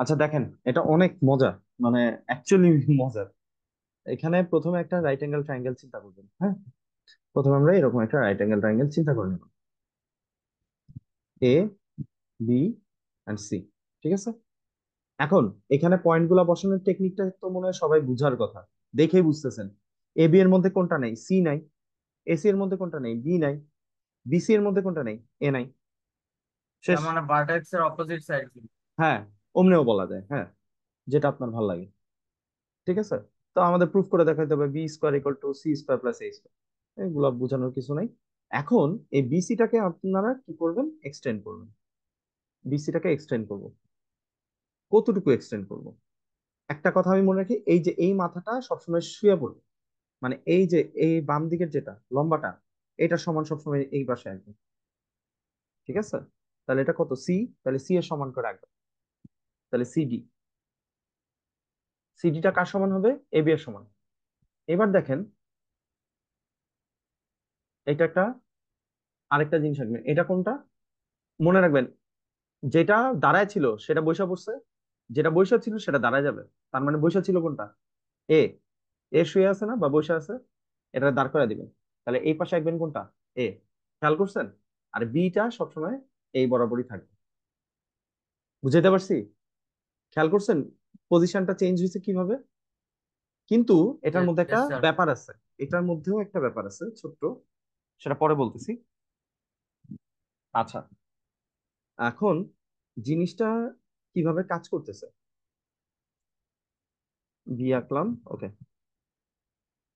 আচ্ছা দেখেন এটা অনেক মজা মানে অ্যাকচুয়ালি মজার এখানে প্রথমে একটা রাইট অ্যাঙ্গেল ট্রাইঙ্গেল চিন্তা করবেন হ্যাঁ প্রথমে আমরা এরকম একটা রাইট অ্যাঙ্গেল ট্রাইঙ্গেল চিন্তা করে নেব এ বি অ্যান্ড সি ঠিক আছে এখন এখানে পয়েন্টগুলো বসানোর টেকনিকটা তো মনে হয় সবাই বুঝার কথা দেখেই বুঝতেছেন এ বি এর মধ্যে কোনটা নেই সি নাই এসি এর মধ্যে কোনটা নেই বি নাই বিসি এর মধ্যে কোনটা নেই এ নাই শেষ মানে ভার্টেক্স এর অপোজিট সাইড হ্যাঁ অমনেও বলা যায় হ্যাঁ যেটা আপনার ভালো লাগে ঠিক আছে তো আমাদের প্রুফ করে দেখাইতে হবে B square equal to C square plus A square এগুলো বোঝানোর কিছু নাই এখন এই বিসিটাকে আপনারা কি করবেন এক্সটেন্ড করবেন বিসিটাকে এক্সটেন্ড করব কতটুকু এক্সটেন্ড করব একটা কথা আমি মনে রাখি এই যে এই মাথাটা সবসময় শুয়ে পড়বে মানে এই যে এই বাম দিকের যেটা লম্বাটা এটা সমান সবসময় এই পাশে আসবে ঠিক আছে তাহলে এটা কত সি তাহলে সি এর সমান করে রাখবে তাহলে সিডি সিডিটা কার সমান হবে এবি এর সমান এবার দেখেন এটা একটা আরেকটা জিনিস রাখবেন এটা কোনটা মনে রাখবেন যেটা দাঁড়ায় ছিল সেটা বৈশা পড়ছে যেটা বৈশা ছিল সেটা দাঁড়ায় যাবে তার মানে বৈশা ছিল কোনটা এ এ শুয়ে আছে না বা বৈশা আছে এটা দাঁড় করে দিবেন তাহলে এই পাশে রাখবেন কোনটা এ খেয়াল করছেন আর বিটা সবসময় এই বরাবরই থাকবে বুঝাইতে পারছি খেয়াল করছেন পজিশনটা চেঞ্জ হয়েছে কিভাবে কিন্তু এটার মধ্যে একটা ব্যাপার আছে এটার মধ্যেও একটা ব্যাপার আছে ছোট্ট সেটা পরে বলতেছি আচ্ছা এখন জিনিসটা কিভাবে কাজ করতেছে বিয়াকলাম ওকে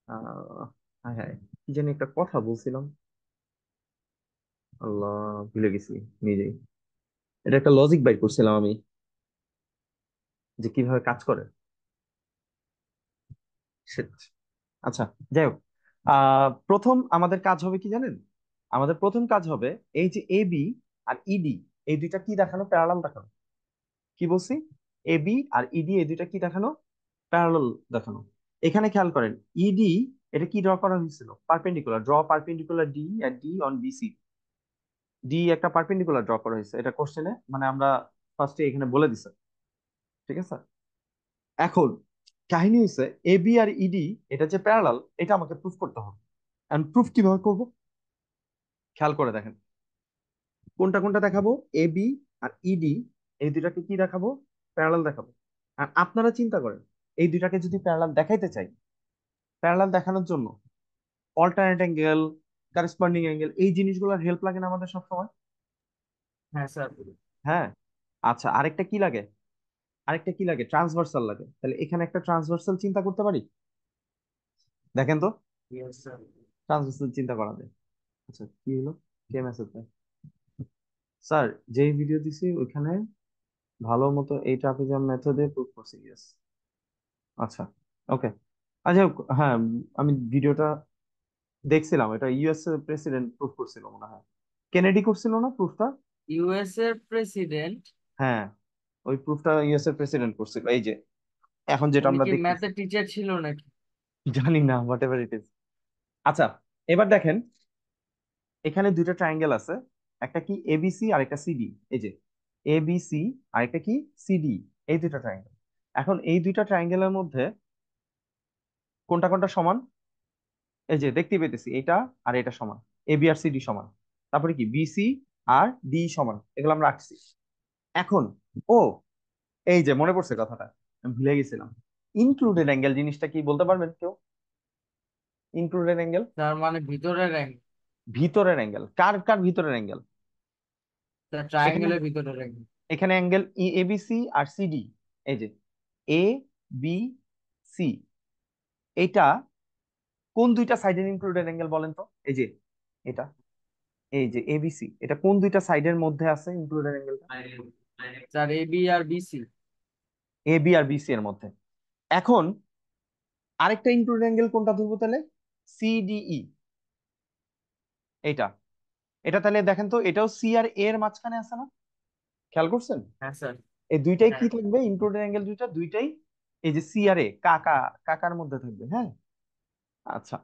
হ্যাঁ হ্যাঁ কি জানি একটা কথা বলছিলাম আল্লাহ ভুলে গেছি নিজেই এটা একটা লজিক বাইর করছিলাম আমি যে কিভাবে কাজ করে আচ্ছা যাই হোক প্রথম আমাদের কাজ হবে কি জানেন আমাদের প্রথম কাজ হবে এই যে এ বি আর ইডি e এই দুইটা কি দেখানো প্যারালাল দেখানো কি বলছি এ বি আর ইডি e এই দুইটা কি দেখানো প্যারালাল দেখানো এখানে খেয়াল করেন ইডি e এটা কি ড্র করা হয়েছিল perpendicular draw perpendicular D and D on BC D একটা পারপেন্ডিকুলার ড্র করা হয়েছে এটা কোশ্চেনে মানে আমরা ফার্স্টে এখানে বলে দিছে ঠিক আছে এখন কাহিনী হয়েছে এ বি আর ইডি e এটা যে প্যারালাল এটা আমাকে প্রুফ করতে হবে এন্ড প্রুফ কিভাবে করব খেয়াল করে দেখেন কোনটা কোনটা দেখাবো এ বি আর ইডি e এই দুটাকে কি দেখাবো প্যারালাল দেখাবো আর আপনারা চিন্তা করেন এই দুটাকে যদি প্যারালাল দেখাইতে চাই প্যারালাল দেখানোর জন্য অল্টারনেট অ্যাঙ্গেল কারেসপন্ডিং অ্যাঙ্গেল এই জিনিসগুলোর হেল্প লাগে না আমাদের সবসময় হ্যাঁ স্যার হ্যাঁ আচ্ছা আরেকটা কি লাগে আরেকটা কি লাগে ট্রান্সভার্সাল লাগে তাহলে এখানে একটা ট্রান্সভার্সাল চিন্তা করতে পারি দেখেন তো ট্রান্সভার্সাল চিন্তা করা যায় আচ্ছা কি হলো কে মেসেজ স্যার যে ভিডিও দিছি ওইখানে ভালো মতো এই ট্রাপিজাম মেথডে প্রুফ করছি ইয়েস আচ্ছা ওকে আচ্ছা হ্যাঁ আমি ভিডিওটা দেখছিলাম এটা ইউএস এর প্রেসিডেন্ট প্রুফ করছিল মনে হয় কেনেডি করছিল না প্রুফটা ইউএস এর প্রেসিডেন্ট হ্যাঁ ওই প্রুফটা ইউএস এর প্রেসিডেন্ট করছিল এই যে এখন যেটা আমরা দেখি ম্যাথের টিচার ছিল নাকি জানি না হোয়াট এভার ইট ইজ আচ্ছা এবার দেখেন এখানে দুইটা ট্রায়াঙ্গেল আছে একটা কি এবিসি আর একটা সিডি এই যে এবিসি আর একটা কি সিডি এই দুইটা ট্রায়াঙ্গেল এখন এই দুইটা ট্রায়াঙ্গেলের মধ্যে কোনটা কোনটা সমান এই যে দেখতে পেতেছি এটা আর এটা সমান এবি আর সিডি সমান তারপরে কি বিসি আর ডি সমান এগুলো আমরা রাখছি এখন ও এই যে মনে পড়ছে কথাটা ভুলে গেছিলাম ইনক্লুডেড অ্যাঙ্গেল জিনিসটা কি বলতে পারবেন কেউ ইনক্লুডেড অ্যাঙ্গেল তার মানে ভিতরের অ্যাঙ্গেল ভিতরের অ্যাঙ্গেল কার কার ভিতরের অ্যাঙ্গেল ট্রায়াঙ্গেলের ভিতরের অ্যাঙ্গেল এখানে অ্যাঙ্গেল ই এবিসি আর সিডি এই যে এ বি সি এটা কোন দুইটা সাইডের ইনক্লুডেড অ্যাঙ্গেল বলেন তো এই যে এটা এই যে এবিসি এটা কোন দুইটা সাইডের মধ্যে আছে ইনক্লুডেড অ্যাঙ্গেলটা স্যার এ বি আর বিসি এ বি আর বিসি এর মধ্যে এখন আরেকটা ইনক্লুড অ্যাঙ্গেল কোনটা ধরবো তাহলে e। এটা এটা তাহলে দেখেন তো এটাও সি আর এ এর মাঝখানে আছে না খেয়াল করছেন হ্যাঁ স্যার এই দুইটাই কি হ্যাঁ। থাকবে ইনক্লুড অ্যাঙ্গেল দুইটা দুইটাই এই যে সি আর এ কাকা কাকার মধ্যে থাকবে হ্যাঁ আচ্ছা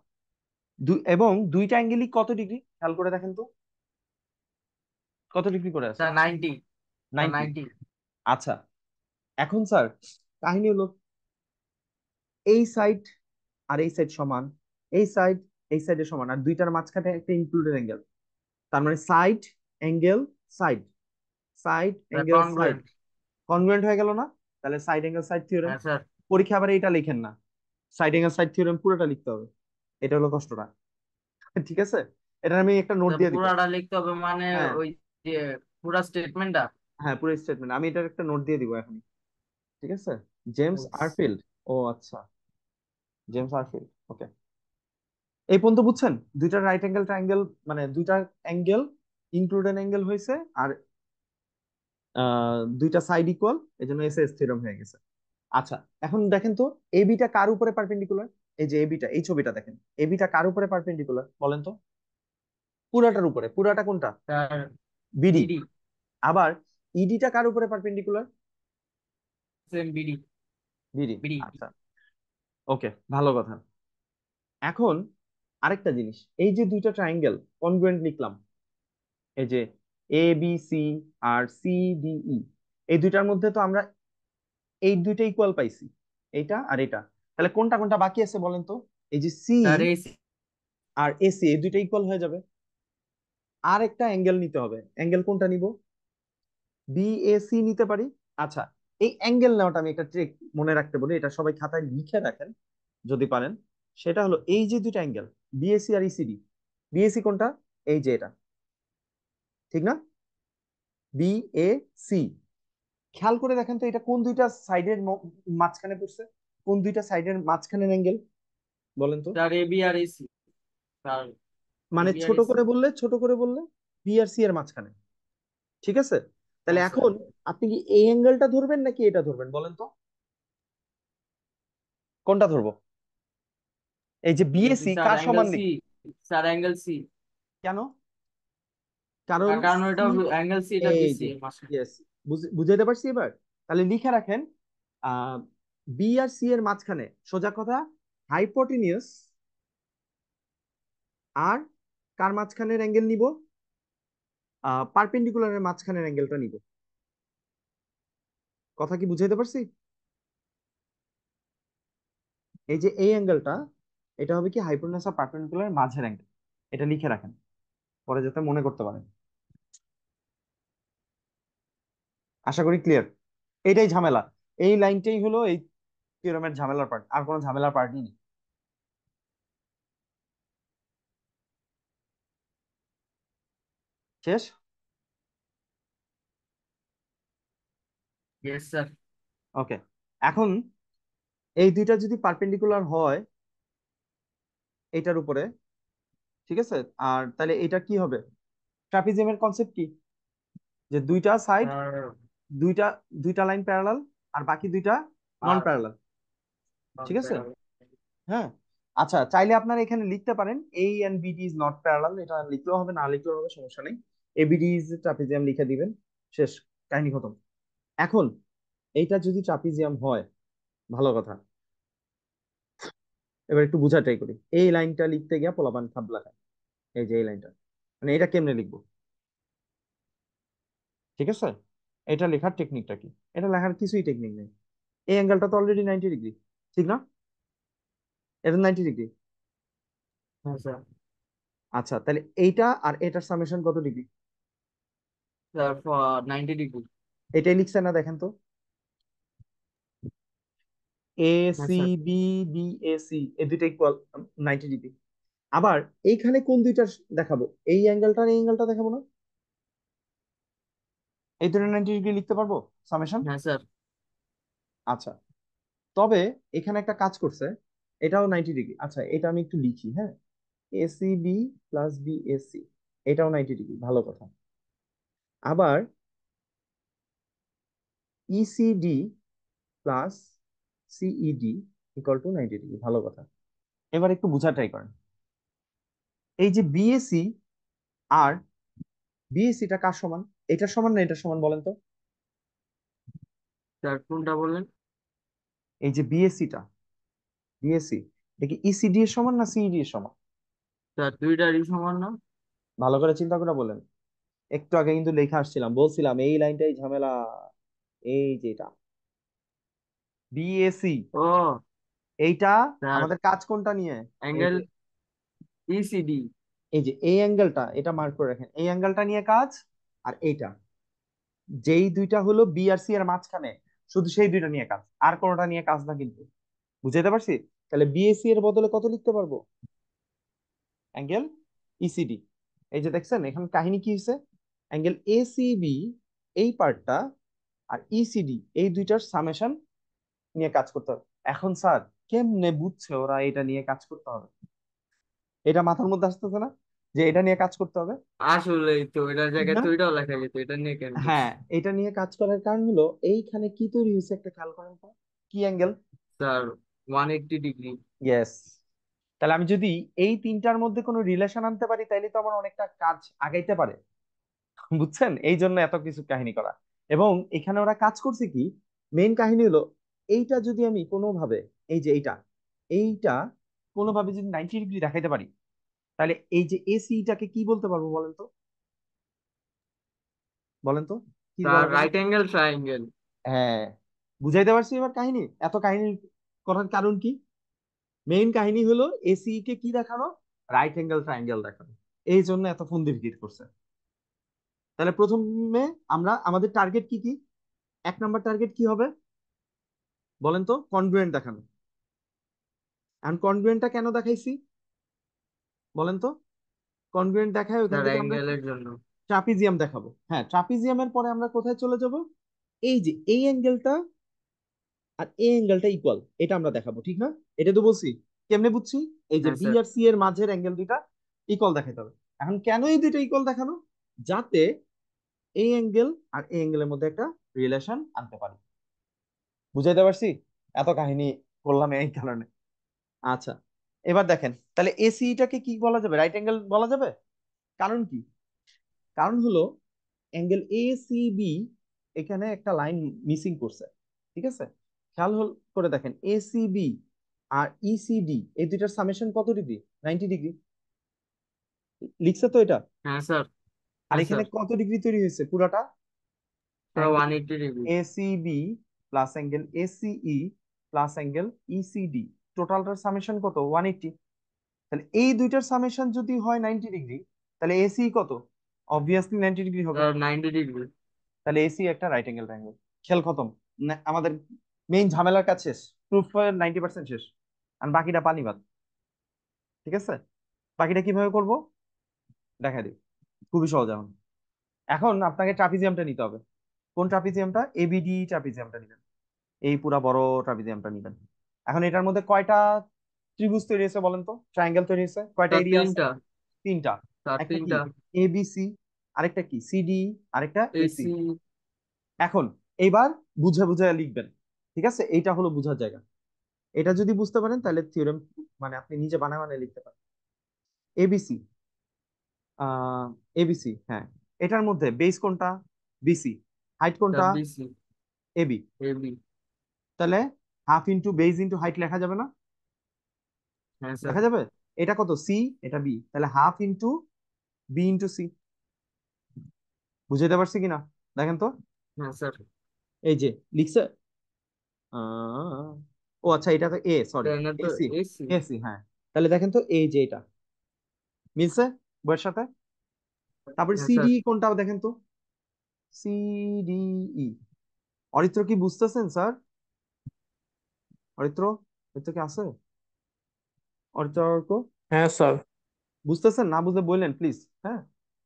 এবং দুইটা অ্যাঙ্গেলই কত ডিগ্রি খেয়াল করে দেখেন তো কত ডিগ্রি করে আছে 90 আচ্ছা এখন স্যার কাহিনী হলো এই সাইড আর এই সাইড সমান এই সাইড এই সাইডের সমান আর দুইটার মাঝখানে একটা ইনক্লুডেড অ্যাঙ্গেল তার মানে side angle side side angle side congruent হয়ে গেল না তাহলে সাইড অ্যাঙ্গেল সাইড থিওরেম পরীক্ষা আবার এটা লিখেন না সাইড অ্যাঙ্গেল সাইড থিওরেম পুরোটা লিখতে হবে এটা হলো কষ্টটা ঠিক আছে এটা আমি একটা নোট দিয়ে দিই পুরোটা লিখতে হবে মানে হ্যাঁ। ওই যে পুরো স্টেটমেন্টটা হ্যাঁ পুরো স্টেটমেন্ট আমি এটার একটা নোট দিয়ে দিব এখন ঠিক আছে জেমস আরফিল্ড ও আচ্ছা জেমস আরফিল্ড ওকে এই পর্যন্ত বুঝছেন দুইটা রাইট অ্যাঙ্গেল ট্রায়াঙ্গেল মানে দুইটা অ্যাঙ্গেল ইনক্লুডেড অ্যাঙ্গেল হয়েছে আর দুইটা সাইড ইকুয়াল এই জন্য এসে স্থিরম হয়ে গেছে আচ্ছা এখন দেখেন তো এবিটা কার উপরে পারপেন্ডিকুলার এই যে এবিটা এই ছবিটা দেখেন এবিটা কার উপরে পারপেন্ডিকুলার বলেন তো পুরাটার উপরে পুরাটা কোনটা বিডি আবার ইডিটা e কার উপরে পারপেন্ডিকুলার সেম বিডি বিডি আচ্ছা ওকে ভালো কথা এখন আরেকটা জিনিস এই যে দুইটা ট্রায়াঙ্গেল কনগ্রুয়েন্ট লিখলাম এই যে এ বি সি আর সি ডি ই এই দুইটার মধ্যে তো আমরা এই দুইটা ইকুয়াল পাইছি এইটা আর এটা তাহলে কোনটা কোনটা বাকি আছে বলেন তো এই যে সি আর এসি এই দুইটা ইকুয়াল হয়ে যাবে আর একটা অ্যাঙ্গেল নিতে হবে অ্যাঙ্গেল কোনটা নিব বিএসি নিতে পারি আচ্ছা এই অ্যাঙ্গেল নেওয়াটা আমি একটা ট্রিক মনে রাখতে বলি এটা সবাই খাতায় লিখে রাখেন যদি পারেন সেটা হলো এই যে দুইটা অ্যাঙ্গেল বিএসি আর ইসিডি e বিএসি কোনটা এই যে এটা ঠিক না বিএসি খেয়াল করে দেখেন তো এটা কোন দুইটা সাইডের মাঝখানে পড়ছে কোন দুইটা সাইডের মাঝখানের অ্যাঙ্গেল বলেন তো স্যার এবি আর এসি e মানে ছোট e করে বললে ছোট করে বললে বি আর সি এর মাঝখানে ঠিক আছে তাহলে এখন আপনি কি এই অ্যাঙ্গেলটা ধরবেন নাকি এটা ধরবেন বলেন তো কোনটা ধরবো এই যে বিএসি কার সমান নেই স্যার অ্যাঙ্গেল সি কেন কারণ কারণ এটা অ্যাঙ্গেল সি এটা বিসি বুঝাইতে পারছি এবার তাহলে লিখে রাখেন বি আর সি এর মাঝখানে সোজা কথা হাইপোটিনিয়াস আর কার মাঝখানের অ্যাঙ্গেল নিব পারপেন্ডিকুলারের মাঝখানের অ্যাঙ্গেলটা নিব কথা কি বুঝাইতে পারছি এই যে এই অ্যাঙ্গেলটা এটা হবে কি হাইপোটেনাস আর পারপেন্ডিকুলার মাঝের অ্যাঙ্গেল এটা লিখে রাখেন পরে যাতে মনে করতে পারেন আশা করি ক্লিয়ার এটাই ঝামেলা এই লাইনটাই হলো এই থিওরামের ঝামেলার পার্ট আর কোনো ঝামেলার পার্টই নেই শেষ ইয়েস স্যার ওকে এখন এই দুইটা যদি পারপেন্ডিকুলার হয় এটার উপরে ঠিক আছে আর তাহলে এটা কি হবে ট্রাপিজিয়ামের কনসেপ্ট কি যে দুইটা সাইড uh, দুইটা দুইটা লাইন প্যারালাল আর বাকি দুইটা নন প্যারালাল ঠিক আছে হ্যাঁ আচ্ছা চাইলে আপনারা এখানে লিখতে পারেন A and BD is not parallel এটা লিখলেও হবে না লিখলেও হবে সমস্যা নেই এ বিডি ইজ ট্রাপিজিয়াম লিখে দিবেন শেষ কাহিনী খতম এখন এইটা যদি ট্রাপিজিয়াম হয় ভালো কথা এবার একটু বোঝার ট্রাই করি এই লাইনটা লিখতে গিয়ে পোলাপান থাবলা লাগায় এই যে এই লাইনটা মানে এটা কেমনে লিখবো ঠিক আছে এটা লেখার টেকনিকটা কি এটা লেখার কিছুই টেকনিক নেই এই অ্যাঙ্গেলটা তো অলরেডি নাইনটি ডিগ্রি ঠিক না এটা নাইনটি ডিগ্রি আচ্ছা তাহলে এইটা আর এটার সামেশন কত ডিগ্রি স্যার নাইনটি ডিগ্রি এটাই লিখছে না দেখেন তো A C B B A C এই দুইটা ইকুয়াল নাইনটি ডিগ্রি আবার এইখানে কোন দুইটা দেখাবো এই অ্যাঙ্গেলটা এই অ্যাঙ্গেলটা দেখাবো না এই দুটো নাইনটি ডিগ্রি লিখতে পারবো সামেশন হ্যাঁ স্যার আচ্ছা তবে এখানে একটা কাজ করছে এটাও নাইনটি ডিগ্রি আচ্ছা এটা আমি একটু লিখি হ্যাঁ AC B plus B AC এটাও নাইনটি ডিগ্রি ভালো কথা আবার ECD plus CED equal to ninety degree ভালো কথা এবার একটু বোঝার ট্রাই করেন এই যে বিএসি আর বিএসিটা কার সমান এটার সমান না এটার সমান বলেন তো কোনটা বলেন এই যে বিএসিটা এটা কি ইসিডি e এর সমান না সিইডি e এর সমান স্যার দুইটারই সমান না ভালো করে চিন্তা করে বলেন একটু আগে কিন্তু লেখা আসছিলাম বলছিলাম এই লাইনটাই ঝামেলা এই এটা বিএসি ও এইটা আমাদের কাজ কোনটা নিয়ে অ্যাঙ্গেল ইসিডি e এই যে এই অ্যাঙ্গেলটা এটা মার্ক করে রাখেন এই অ্যাঙ্গেলটা নিয়ে কাজ আর এইটা যেই দুইটা হলো বি আর সি এর মাঝখানে শুধু সেই দুইটা নিয়ে কাজ আর কোনোটা নিয়ে কাজ না কিন্তু বুঝাইতে পারছি তাহলে বিএসি এর বদলে কত লিখতে পারবো অ্যাঙ্গেল ইসিডি e এই যে দেখছেন এখানে কাহিনী কি হয়েছে অ্যাঙ্গেল এসিবি এই পার্টটা আর ইসিডি e এই দুইটার সামেশন নিয়ে কাজ করতে হবে এখন স্যার কেমনে বুঝছে ওরা এটা নিয়ে কাজ করতে হবে এটা মাথার মধ্যে আসতেছে না যে এটা নিয়ে কাজ করতে হবে আসলেই তো জায়গায় তো এটাও লেখা যেত এটা নিয়ে কেন হ্যাঁ এটা নিয়ে কাজ করার কারণ হলো এইখানে কি তৈরি হয়েছে একটা খেয়াল করেন কি angle sir one degree yes তাহলে আমি যদি এই তিনটার মধ্যে কোনো রিলেশন আনতে পারি তাইলে তো আমার অনেকটা কাজ আগাইতে পারে বুঝছেন এই জন্য এত কিছু কাহিনী করা এবং এখানে ওরা কাজ করছে কি মেইন কাহিনী হলো এইটা যদি আমি কোনোভাবে এই যে এইটা এইটা কোনোভাবে যদি নাইনটি ডিগ্রি দেখাইতে পারি তাহলে এই যে এসিটাকে কি বলতে পারবো বলেন তো বলেন তো কি রাইট অ্যাঙ্গেল হ্যাঁ বুঝাইতে পারছি এবার কাহিনী এত কাহিনী করার কারণ কি মেইন কাহিনী হলো এসি e কে কি দেখানো রাইট অ্যাঙ্গেল ট্রাইঙ্গেল দেখানো এই জন্য এত ফন্দিরগির করছে তাহলে প্রথমে আমরা আমাদের টার্গেট কি কি এক নাম্বার টার্গেট কি হবে বলেন তো কনগ্রুয়েন্ট দেখানো এন্ড কনগ্রুয়েন্টটা কেন দেখাইছি বলেন তো কনগ্রুয়েন্ট দেখায় ওখান থেকে অ্যাঙ্গেলের জন্য ট্রাপিজিয়াম দেখাবো হ্যাঁ ট্রাপিজিয়ামের পরে আমরা কোথায় চলে যাব এই যে এই অ্যাঙ্গেলটা আর এই অ্যাঙ্গেলটা ইকুয়াল এটা আমরা দেখাবো ঠিক না এটা তো বলছি কেমনে বুঝছি এই যে বি হ্যাঁ, আর সি এর মাঝের অ্যাঙ্গেল দুইটা ইকুয়াল দেখাতে হবে এখন কেন এই দুটো ইকুয়াল দেখানো যাতে এই অ্যাঙ্গেল আর এই অ্যাঙ্গেলের মধ্যে একটা রিলেশন আনতে পারি বুঝাইতে পারছি এত কাহিনী করলাম এই কারণে আচ্ছা এবার দেখেন তাহলে এসিটাকে কি বলা যাবে রাইট অ্যাঙ্গেল বলা যাবে কারণ কি কারণ হলো অ্যাঙ্গেল এ সি বি এখানে একটা লাইন মিসিং করছে ঠিক আছে খেয়াল হল করে দেখেন এসিবি আর ইসিডি e এই দুইটার সামেশন কত ডিগ্রি নাইনটি ডিগ্রি লিখছে তো এটা হ্যাঁ স্যার আর এখানে কত ডিগ্রি তৈরি হয়েছে পুরাটা ACB plus angle ACE plus angle ECD টোটালটার সামেশন কত ওয়ান এইটি তাহলে এই দুইটার সামেশন যদি হয় নাইনটি ডিগ্রি তাহলে এসি e কত অবভিয়াসলি নাইনটি ডিগ্রি হবে নাইনটি ডিগ্রি তাহলে এসি e একটা রাইট অ্যাঙ্গেল ট্রায়াঙ্গেল খেল খতম আমাদের মেইন ঝামেলার কাজ শেষ প্রুফ নাইনটি পার্সেন্ট শেষ আর বাকিটা পানি বাদ ঠিক আছে বাকিটা কিভাবে করব দেখা দিই খুবই সহজ এখন এখন আপনাকে ট্রাপিজিয়ামটা নিতে হবে কোন ট্রাপিজিয়ামটা এবিডি ট্রাপিজিয়ামটা নিবেন এই পুরা বড় ট্রাপিজিয়ামটা নিবেন এখন এটার মধ্যে কয়টা ত্রিভুজ তৈরি হয়েছে বলেন তো ট্রায়াঙ্গেল তৈরি হয়েছে কয়টা এরিয়া তিনটা তিনটা তিনটা এবিসি আরেকটা কি সিডি আরেকটা এসি এখন এইবার বুঝে বুঝে লিখবেন ঠিক আছে এইটা হলো বোঝার জায়গা এটা যদি বুঝতে পারেন তাহলে থিওরেম মানে আপনি নিজে বানায় বানায় লিখতে পারেন এবিসি এবিসি হ্যাঁ এটার মধ্যে বেস কোনটা বিসি হাইট কোনটা এবি এবি তাহলে half into base into height লেখা যাবে না হ্যাঁ, লেখা যাবে এটা কত সি এটা বি তাহলে half into B into C বুঝাইতে পারছি কিনা দেখেন তো হ্যাঁ এই যে লিখছে ও আচ্ছা এটা তো এ সরি এসি এসি হ্যাঁ তাহলে দেখেন তো এই যে এটা মিলছে বইয়ের সাথে তারপরে হ্যাঁ, সিডি কোনটা দেখেন তো সিডিই e। অরিত্র কি বুঝতেছেন স্যার অরিত্র অরিত্র কি আছে অরিত্র হ্যাঁ স্যার বুঝতেছেন না বুঝলে বললেন প্লিজ হ্যাঁ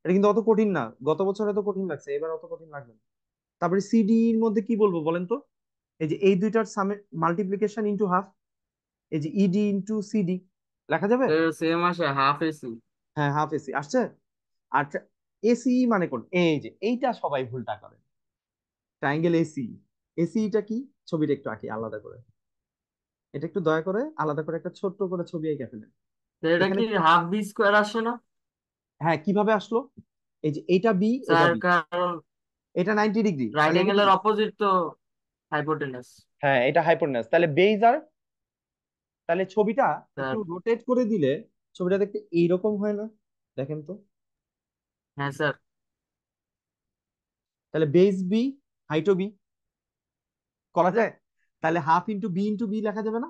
এটা কিন্তু অত কঠিন না গত বছর এত কঠিন লাগছে এবার অত কঠিন লাগবে না তারপরে সিডি এর মধ্যে কি বলবো বলেন তো এই যে এই দুইটার সামে মাল্টিপ্লিকেশন ইনটু হাফ এই যে ইডি ইনটু সিডি লেখা যাবে সেম আসে হাফ এসি হ্যাঁ হাফ এসি আসছে আর এসি e মানে কোন এই যে এইটা সবাই ভুলটা করে ট্রায়াঙ্গেল এসি এসিটা কি ছবিটা একটু আঁকি আলাদা করে এটা একটু দয়া করে আলাদা করে একটা ছোট্ট করে ছবি এঁকে ফেলেন এটা কি হাফ বি স্কয়ার আসে না হ্যাঁ কিভাবে আসলো এই যে এটা বি এটা কারণ এটা 90 ডিগ্রি ট্রায়াঙ্গেলের অপোজিট তো হাইপোটেনাস হ্যাঁ এটা হাইপোটেনাস তাহলে বেজ আর তাহলে ছবিটা হ্যাঁ। একটু রোটেট করে দিলে ছবিটা দেখতে এইরকম হয় না দেখেন তো হ্যাঁ স্যার তাহলে বেজ বি হাইটও বি করা যায় তাহলে half into B into B লেখা যাবে না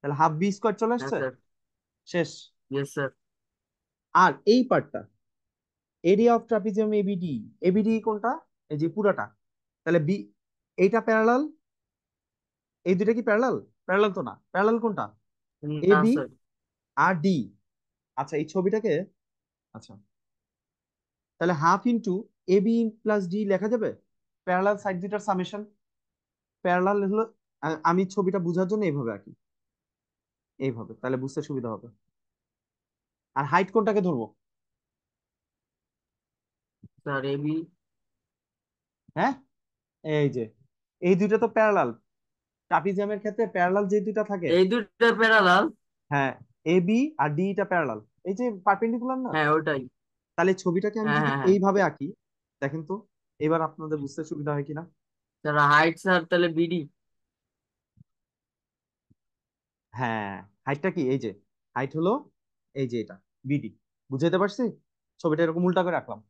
তাহলে হাফ বি স্কোয়ার চলে হ্যাঁ, আসছে শেষ ইয়েস স্যার আর এই পার্টটা area of trapezium ABD ABD কোনটা এই যে পুরাটা তাহলে বি এইটা প্যারালাল এই দুইটা কি প্যারালাল প্যারালাল তো না প্যারালাল কোনটা এ বি আর ডি আচ্ছা এই ছবিটাকে আচ্ছা তাহলে half into A B plus D লেখা যাবে প্যারালাল সাইড দুইটার সামেশন প্যারালাল হলো আমি ছবিটা বোঝার জন্য এইভাবে আঁকি এইভাবে তাহলে বুঝতে সুবিধা হবে আর হাইট কোনটাকে ধরবো স্যার এবি হ্যাঁ এই যে এই দুইটা তো প্যারালাল ট্রাপিজিয়ামের ক্ষেত্রে প্যারালাল যে দুইটা থাকে এই দুইটা প্যারালাল হ্যাঁ এ বি আর ডি টা প্যারালাল এই যে পারপেন্ডিকুলার না হ্যাঁ ওটাই তাহলে ছবিটাকে আমি হ্যাঁ, যদি হ্যাঁ, হ্যাঁ। এইভাবে আঁকি দেখেন তো এবার আপনাদের বুঝতে সুবিধা হয় কিনা তারা হাইট স্যার তাহলে বিডি হ্যাঁ হাইটটা কি এই যে হাইট হলো এই যে এটা বিডি বুঝাইতে পারছি ছবিটা এরকম উল্টা করে রাখলাম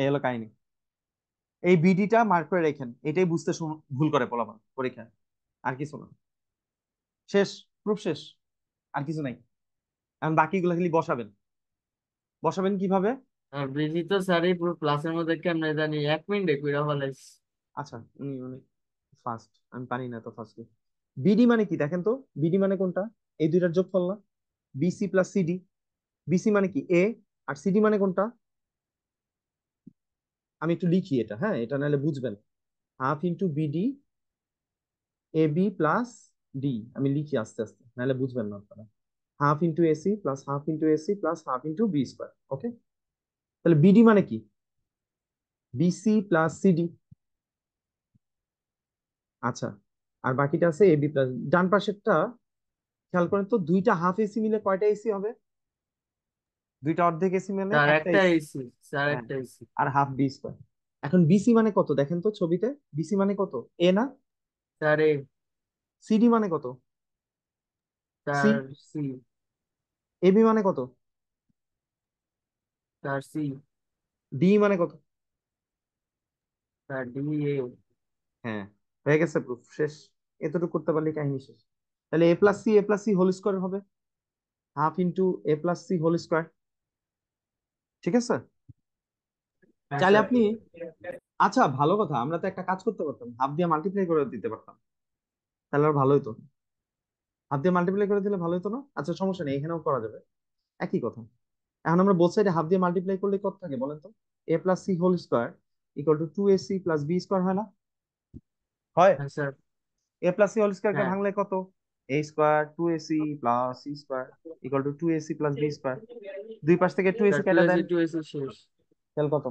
এই হলো কাহিনী এই বিডিটা মার্ক করে রেখেন এটাই বুঝতে ভুল করে পোলাপান পরীক্ষায় আর কিছু না শেষ প্রুফ শেষ আর কিছু নাই এখন বাকিগুলো খালি বসাবেন বসাবেন কিভাবে ক্লাসের মধ্যে আচ্ছা উনি উনি ফার্স্ট আমি বিডি মানে কি দেখেন তো বিডি মানে কোনটা প্লাস সিডি মানে কি এ আর সিডি মানে কোনটা আমি একটু লিখি এটা হ্যাঁ এটা নাহলে বুঝবেন half into BD A B plus D আমি লিখি আস্তে আস্তে নাহলে বুঝবেন না আপনারা half into AC plus half into AC plus half into B square okay তাহলে বিডি মানে কি বিসি প্লাস সিডি আচ্ছা আর বাকিটা আছে এবি প্লাস ডান পাশেরটা খেয়াল করেন তো দুইটা হাফ এসি মিলে কয়টা এসি হবে দুইটা অর্ধেক এসি মানে স্যার একটা এসি স্যার হ্যাঁ, একটা এসি আর হাফ বি স্কোয়ার এখন বিসি মানে কত দেখেন তো ছবিতে বিসি মানে কত এ না স্যার এ সিডি মানে কত সি স্যার সি এবি মানে কত স্যার সি ডি মানে কত স্যার ডি এ মানে হ্যাঁ হয়ে গেছে প্রুফ শেষ এতটুকু করতে পারলে কাহিনী শেষ তাহলে A plus C A plus C whole square হবে half into A plus C whole square ঠিক আছে হ্যাঁ, চাইলে আপনি আচ্ছা ভালো কথা আমরা তো একটা কাজ করতে পারতাম হাফ দিয়ে মাল্টিপ্লাই করে দিতে পারতাম তাহলে আর ভালো হতো হাফ দিয়ে মাল্টিপ্লাই করে দিলে ভালো হতো না আচ্ছা সমস্যা নেই এখানেও করা যাবে একই কথা এখন আমরা বোথ সাইডে হাফ দিয়ে মাল্টিপ্লাই করলে কত থাকে বলেন তো A plus C whole square equal to two A C plus B square হয় না হয় sir A plus C whole স্কোয়ারকে ভাঙলে কত এ স্কোয়ার দুই পাশ থেকে কেটে দেন শেষ তাহলে কত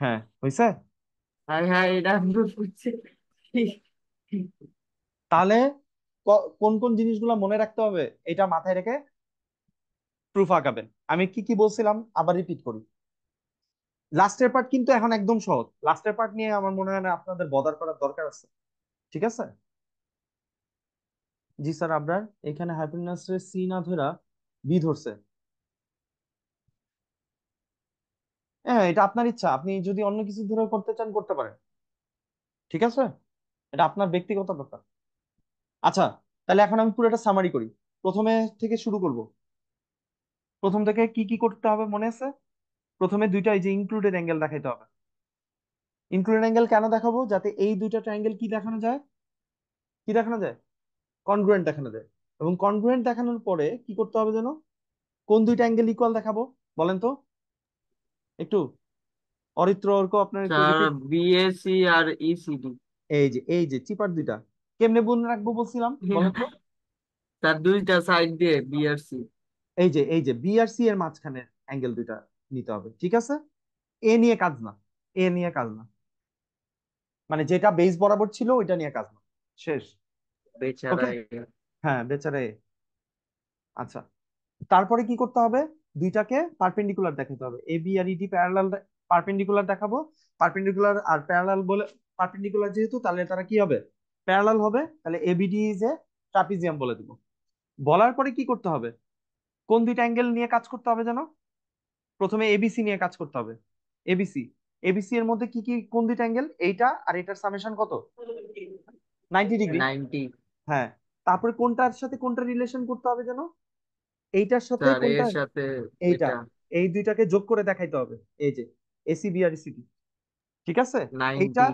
হ্যাঁ হইছে হ্যাঁ হ্যাঁ এটা আমি বুঝছি তাহলে কোন কোন জিনিসগুলো মনে রাখতে হবে এটা মাথায় রেখে প্রুফ আঁকাবেন আমি কি কি বলছিলাম আবার রিপিট করি লাস্টের পার্ট কিন্তু এখন একদম সহজ লাস্টের পার্ট নিয়ে আমার মনে হয় না আপনাদের বদার করার দরকার আছে ঠিক আছে জি স্যার আপনার এখানে হাইপোটেনাসের সি না ধরা বি ধরছে হ্যাঁ এটা আপনার ইচ্ছা আপনি যদি অন্য কিছু ধরে করতে চান করতে পারেন ঠিক আছে এটা আপনার ব্যক্তিগত ব্যাপার আচ্ছা তাহলে এখন আমি পুরোটা সামারি করি প্রথমে থেকে শুরু করব প্রথম থেকে কি কি করতে হবে মনে আছে প্রথমে দুইটা এই যে ইনক্লুডেড অ্যাঙ্গেল দেখাইতে হবে ইনক্লুড অ্যাঙ্গেল কেন দেখাবো যাতে এই দুইটা ট্রায়াঙ্গেল কি দেখানো যায় কি দেখানো যায় কনগ্রুয়েন্ট দেখানো যায় এবং কনগ্রুয়েন্ট দেখানোর পরে কি করতে হবে যেন কোন দুইটা অ্যাঙ্গেল ইকুয়াল দেখাবো বলেন তো একটু অরিত্র অর্ক আপনার বিএসি আর ইসিডি e এই যে এই যে চিপার দুইটা কেমনে বুন রাখবো বলছিলাম বলেন তো তার দুইটা সাইড দিয়ে বিআরসি এই যে এই যে বিআরসি এর মাঝখানে অ্যাঙ্গেল দুইটা নিতে হবে ঠিক আছে এ নিয়ে কাজ না এ নিয়ে কাজ না মানে যেটা বেস বরাবর ছিল ওইটা নিয়ে কাজ না শেষ ওকে হ্যাঁ বেচারে আচ্ছা তারপরে কি করতে হবে দুইটাকে পারপেন্ডিকুলার দেখাতে হবে এ বি আর ইডি প্যারালাল পারপেন্ডিকুলার দেখাবো পারপেন্ডিকুলার আর প্যারালাল বলে পারপেন্ডিকুলার যেহেতু তাহলে তারা কি হবে প্যারালাল হবে তাহলে এবিডি ইজ এ ট্রাপিজিয়াম বলে দিব বলার পরে কি করতে হবে কোন দুইটা অ্যাঙ্গেল নিয়ে কাজ করতে হবে যেন প্রথমে এবিসি নিয়ে কাজ করতে হবে এবিসি এবিসি এর মধ্যে কি কি কোন দুইটা অ্যাঙ্গেল এইটা আর এটার সামেশন কত 90 ডিগ্রি 90 হ্যাঁ তারপরে কোনটার সাথে কোনটা রিলেশন করতে হবে যেন এইটার সাথে কোনটা সাথে এইটা এই দুইটাকে যোগ করে দেখাইতে হবে এই যে এসি আর সিটি ঠিক আছে এইটা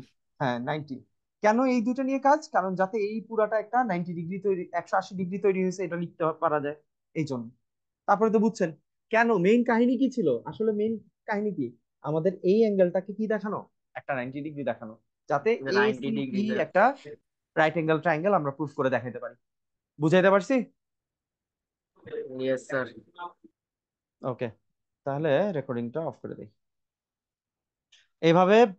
হ্যাঁ 90 কেন এই দুইটা নিয়ে কাজ কারণ যাতে এই পুরাটা একটা 90 ডিগ্রি তৈরি 180 ডিগ্রি তৈরি হয়েছে এটা লিখতে পারা যায় এই জন্য তারপরে তো বুঝছেন কেন মেইন কাহিনী কি ছিল আসলে মেইন কাহিনী কি আমাদের এই অ্যাঙ্গেলটাকে কি দেখানো একটা নাইনটি ডিগ্রি দেখানো যাতে ডিগ্রি একটা রাইট অ্যাঙ্গেল ট্রাইঙ্গেল আমরা প্রুফ করে দেখাইতে পারি বুঝাইতে পারছি ওকে তাহলে রেকর্ডিংটা অফ করে দিই এইভাবে